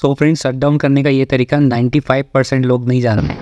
so friends shut down करने का ये तरीका 95 परसेंट लोग नहीं जानते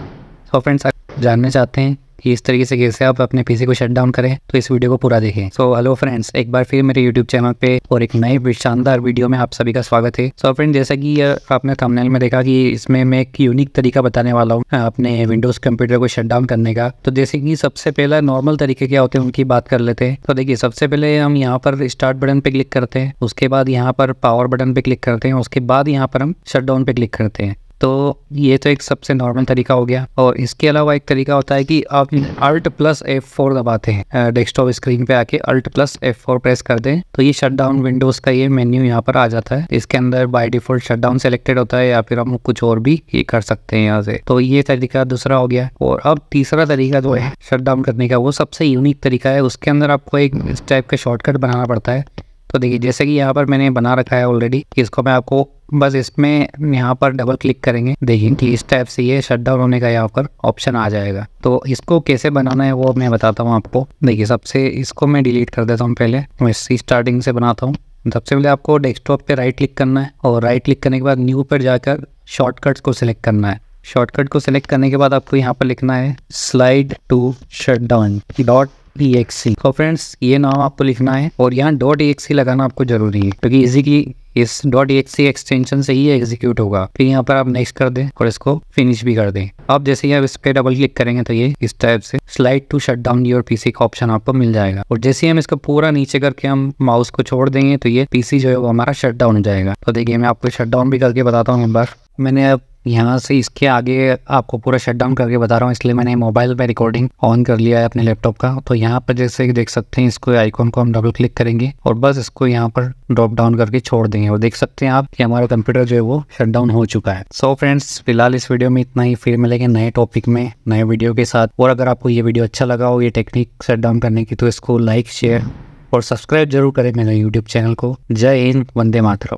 सो फ्रेंड्स जानना चाहते हैं कि इस तरीके से कैसे आप अपने पीसी को शट डाउन करें तो इस वीडियो को पूरा देखें सो हेलो फ्रेंड्स एक बार फिर मेरे यूट्यूब चैनल पे और एक नए शानदार वीडियो में आप सभी का स्वागत है सो so, फ्रेंड जैसा कि आपने थंबनेल में देखा कि इसमें मैं एक यूनिक तरीका बताने वाला हूँ अपने विंडोज कंप्यूटर को शट डाउन करने का तो जैसे कि सबसे पहला नॉर्मल तरीके क्या होते हैं उनकी बात कर लेते हैं तो देखिए सबसे पहले हम यहाँ पर स्टार्ट बटन पे क्लिक करते हैं उसके बाद यहाँ पर पावर बटन पे क्लिक करते हैं उसके बाद यहाँ पर हम शट डाउन पे क्लिक करते हैं तो ये तो एक सबसे नॉर्मल तरीका हो गया और इसके अलावा एक तरीका होता है कि आप अल्ट प्लस एफ फोर दबाते हैं डेस्कटॉप स्क्रीन पे आके alt plus F four press कर दें तो ये शट डाउन विंडोज का ये मेन्यू यहाँ पर आ जाता है इसके अंदर by default shut down selected होता है या फिर हम कुछ और भी ये कर सकते हैं यहाँ से तो ये तरीका दूसरा हो गया और अब तीसरा तरीका जो है शट डाउन करने का वो सबसे यूनिक तरीका है उसके अंदर आपको एक इस टाइप का शॉर्टकट बनाना पड़ता है तो देखिए जैसे कि यहाँ पर मैंने बना रखा है ऑलरेडी इसको मैं आपको बस इसमें यहाँ पर डबल क्लिक करेंगे देखिए कि इस टाइप से ये शट डाउन होने का यहाँ पर ऑप्शन आ जाएगा तो इसको कैसे बनाना है वो मैं बताता हूँ आपको देखिए सबसे इसको मैं डिलीट कर देता हूँ पहले मैं इसी स्टार्टिंग से बनाता हूँ सबसे पहले आपको डेस्कटॉप पे राइट क्लिक करना है और राइट क्लिक करने के बाद न्यू पर जाकर शॉर्टकट्स को सिलेक्ट करना है शॉर्टकट को सिलेक्ट करने के बाद आपको यहाँ पर लिखना है slide to shut down dot E तो फ्रेंड्स ये नाम आपको लिखना है और यहाँ डॉट ई लगाना आपको जरूरी है क्योंकि इसी की इस डॉट एक्सी एक्सटेंशन से ही एग्जीक्यूट होगा फिर यहाँ पर आप नेक्स्ट कर दें और इसको फिनिश भी कर दें आप जैसे ही आप इस पर डबल क्लिक करेंगे तो ये इस टाइप से slide to shut down your PC का ऑप्शन आपको मिल जाएगा और जैसे ही हम इसको पूरा नीचे करके हम माउस को छोड़ देंगे तो ये पीसी जो है वो हमारा शट डाउन हो जाएगा तो देखिए मैं आपको शट डाउन भी करके बताता हूँ एक बार मैंने अब यहाँ से इसके आगे आपको पूरा शट डाउन करके बता रहा हूँ इसलिए मैंने मोबाइल पे रिकॉर्डिंग ऑन कर लिया है अपने लैपटॉप का तो यहाँ पर जैसे कि देख सकते हैं इसको आइकॉन को हम डबल क्लिक करेंगे और बस इसको यहाँ पर ड्रॉप डाउन करके छोड़ देंगे और देख सकते हैं आप कि हमारा कंप्यूटर जो है वो शट डाउन हो चुका है सो so फ्रेंड्स फिलहाल इस वीडियो में इतना ही फिर मिलेंगे नए टॉपिक में नए वीडियो के साथ और अगर आपको ये वीडियो अच्छा लगा हो ये टेक्निक शट डाउन करने की तो इसको लाइक शेयर और सब्सक्राइब जरूर करें मेरे यूट्यूब चैनल को जय हिंद वंदे मातरम